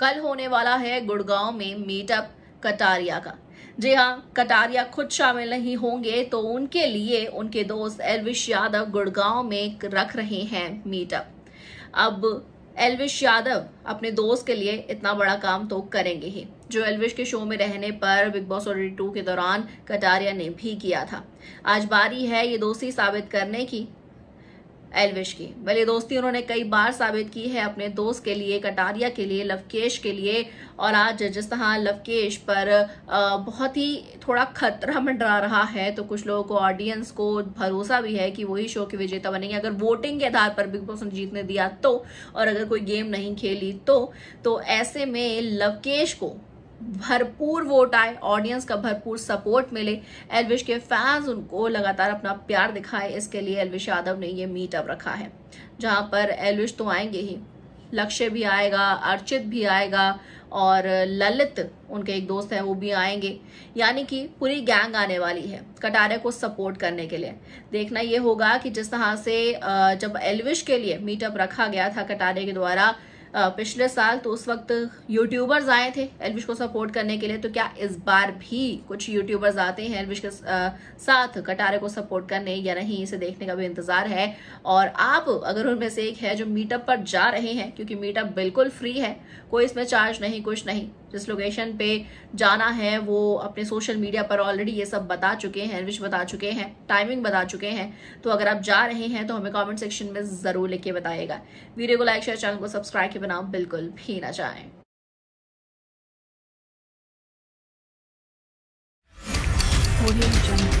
कल होने वाला है गुड़गांव में मीटअप कटारिया का जी हाँ कटारिया खुद शामिल नहीं होंगे तो उनके लिए उनके दोस्त एलविश यादव गुड़गांव में रख रहे हैं मीटअप अब एलविश यादव अपने दोस्त के लिए इतना बड़ा काम तो करेंगे ही जो एलविश के शो में रहने पर बिग बॉस ऑलरेडी टू के दौरान कटारिया ने भी किया था आज बारी है ये दोस्ती साबित करने की एलविश की भले दोस्ती उन्होंने कई बार साबित की है अपने दोस्त के लिए कटारिया के लिए लवकेश के लिए और आज जिस तरह लवकेश पर बहुत ही थोड़ा खतरा मंडरा रहा है तो कुछ लोगों को ऑडियंस को भरोसा भी है कि वही शो के विजेता बनेंगे अगर वोटिंग के आधार पर बिग बॉस ने जीतने दिया तो और अगर कोई गेम नहीं खेली तो, तो ऐसे में लवकेश को भरपूर वोट आए ऑडियंस का भरपूर सपोर्ट मिले एलविश के फैंस उनको लगातार अपना प्यार दिखाए इसके लिए एलविश यादव ने ये मीटअप रखा है जहां पर एलविश तो आएंगे ही लक्ष्य भी आएगा अर्चित भी आएगा और ललित उनके एक दोस्त हैं वो भी आएंगे यानी कि पूरी गैंग आने वाली है कटारे को सपोर्ट करने के लिए देखना ये होगा कि जिस तरह से जब एलविश के लिए मीटअप रखा गया था कटारे के द्वारा पिछले साल तो उस वक्त यूट्यूबर्स आए थे एलविश को सपोर्ट करने के लिए तो क्या इस बार भी कुछ यूट्यूबर्स आते हैं एलविश के साथ कटारे को सपोर्ट करने या नहीं इसे देखने का भी इंतजार है और आप अगर उनमें से एक है जो मीटअप पर जा रहे हैं क्योंकि मीटअप बिल्कुल फ्री है कोई इसमें चार्ज नहीं कुछ नहीं जिस लोकेशन पे जाना है वो अपने सोशल मीडिया पर ऑलरेडी ये सब बता चुके हैं विश बता चुके हैं टाइमिंग बता चुके हैं तो अगर आप जा रहे हैं तो हमें कमेंट सेक्शन में ज़रूर लिख के बताएगा वीडियो को लाइक शेयर चैनल को सब्सक्राइब के बना बिल्कुल भी ना जाए audio jungle